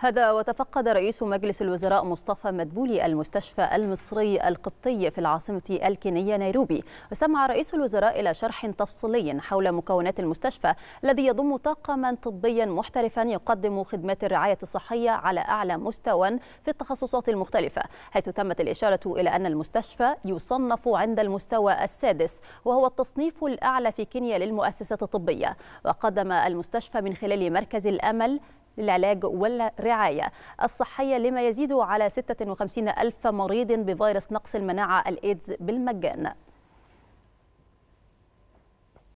هذا وتفقد رئيس مجلس الوزراء مصطفى مدبولي المستشفى المصري القبطي في العاصمة الكينية نيروبي واستمع رئيس الوزراء إلى شرح تفصيلي حول مكونات المستشفى الذي يضم طاقما طبيا محترفا يقدم خدمات الرعاية الصحية على أعلى مستوى في التخصصات المختلفة حيث تمت الإشارة إلى أن المستشفى يصنف عند المستوى السادس وهو التصنيف الأعلى في كينيا للمؤسسات الطبية وقدم المستشفى من خلال مركز الأمل للعلاج والرعاية الصحية لما يزيد على 56 ألف مريض بفيروس نقص المناعة الإيدز بالمجان